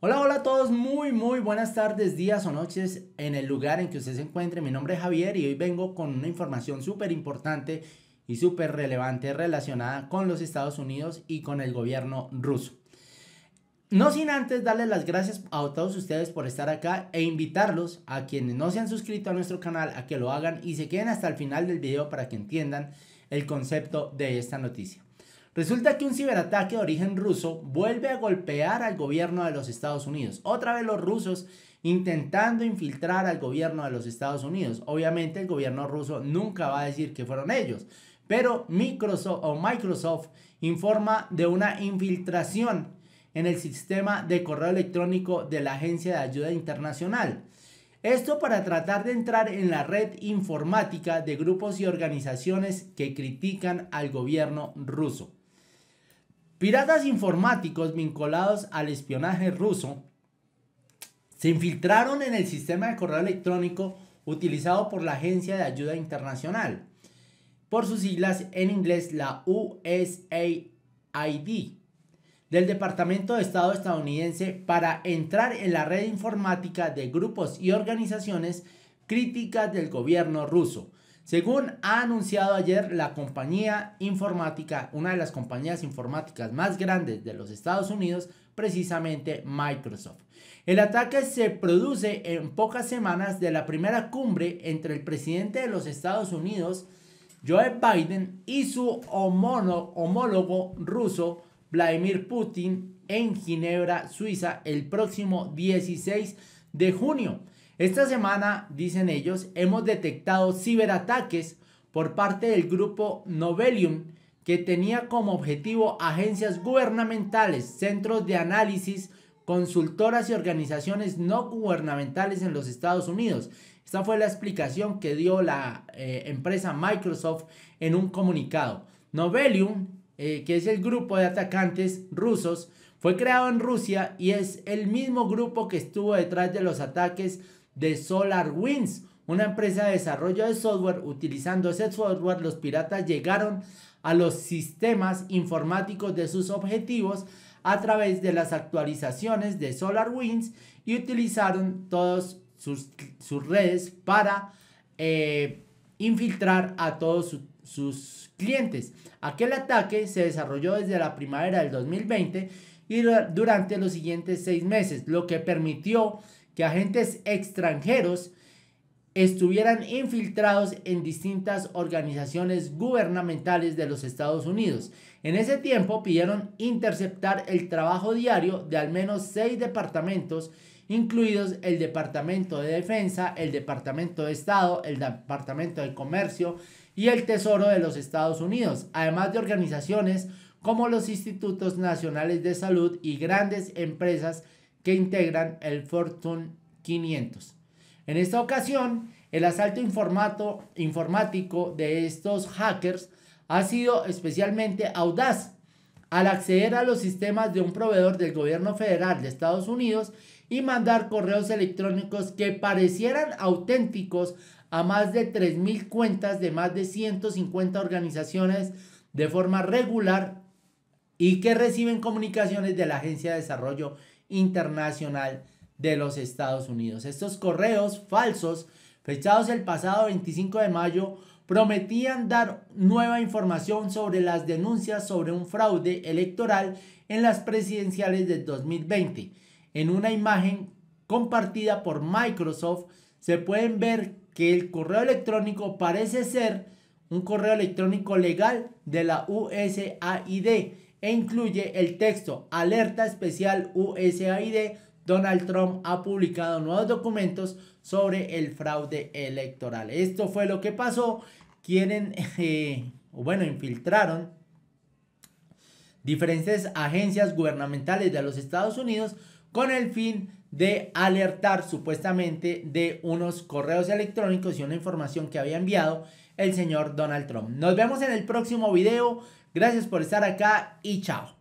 Hola, hola a todos, muy, muy buenas tardes, días o noches en el lugar en que usted se encuentre. Mi nombre es Javier y hoy vengo con una información súper importante y súper relevante relacionada con los Estados Unidos y con el gobierno ruso. No sin antes darles las gracias a todos ustedes por estar acá e invitarlos a quienes no se han suscrito a nuestro canal a que lo hagan y se queden hasta el final del video para que entiendan el concepto de esta noticia. Resulta que un ciberataque de origen ruso vuelve a golpear al gobierno de los Estados Unidos. Otra vez los rusos intentando infiltrar al gobierno de los Estados Unidos. Obviamente el gobierno ruso nunca va a decir que fueron ellos, pero Microsoft informa de una infiltración en el sistema de correo electrónico de la Agencia de Ayuda Internacional. Esto para tratar de entrar en la red informática de grupos y organizaciones que critican al gobierno ruso. Piratas informáticos vinculados al espionaje ruso se infiltraron en el sistema de correo electrónico utilizado por la Agencia de Ayuda Internacional, por sus siglas en inglés la USAID, del Departamento de Estado estadounidense para entrar en la red informática de grupos y organizaciones críticas del gobierno ruso según ha anunciado ayer la compañía informática, una de las compañías informáticas más grandes de los Estados Unidos, precisamente Microsoft. El ataque se produce en pocas semanas de la primera cumbre entre el presidente de los Estados Unidos, Joe Biden, y su homólogo, ruso, Vladimir Putin, en Ginebra, Suiza, el próximo 16 de junio. Esta semana, dicen ellos, hemos detectado ciberataques por parte del grupo Novelium que tenía como objetivo agencias gubernamentales, centros de análisis, consultoras y organizaciones no gubernamentales en los Estados Unidos. Esta fue la explicación que dio la eh, empresa Microsoft en un comunicado. Novelium, eh, que es el grupo de atacantes rusos, fue creado en Rusia y es el mismo grupo que estuvo detrás de los ataques de SolarWinds, una empresa de desarrollo de software. Utilizando ese software, los piratas llegaron a los sistemas informáticos de sus objetivos a través de las actualizaciones de SolarWinds y utilizaron todas sus, redes para eh, infiltrar a todos sus clientes. Aquel ataque se desarrolló desde la primavera del 2020 y durante los siguientes seis meses, lo que permitió que agentes extranjeros estuvieran infiltrados en distintas organizaciones gubernamentales de los Estados Unidos. En ese tiempo pidieron interceptar el trabajo diario de al menos seis departamentos, incluidos el Departamento de Defensa, el Departamento de Estado, el Departamento de Comercio y el Tesoro de los Estados Unidos, además de organizaciones como los Institutos Nacionales de Salud y grandes empresas que integran el Fortune 500. En esta ocasión, el asalto informato, informático de estos hackers ha sido especialmente audaz al acceder a los sistemas de un proveedor del gobierno federal de Estados Unidos y mandar correos electrónicos que parecieran auténticos a más de 3.000 cuentas de más de 150 organizaciones de forma regular y que reciben comunicaciones de la Agencia de Desarrollo internacional de los Estados Unidos. Estos correos falsos, fechados el pasado 25 de mayo, prometían dar nueva información sobre las denuncias sobre un fraude electoral en las presidenciales de 2020. En una imagen compartida por Microsoft se pueden ver que el correo electrónico parece ser un correo electrónico legal de la USAID e incluye el texto Alerta Especial USAID. Donald Trump ha publicado nuevos documentos sobre el fraude electoral. Esto fue lo que pasó. Quieren, eh, bueno, infiltraron diferentes agencias gubernamentales de los Estados Unidos con el fin de alertar supuestamente de unos correos electrónicos y una información que había enviado el señor Donald Trump. Nos vemos en el próximo video. Gracias por estar acá y chao.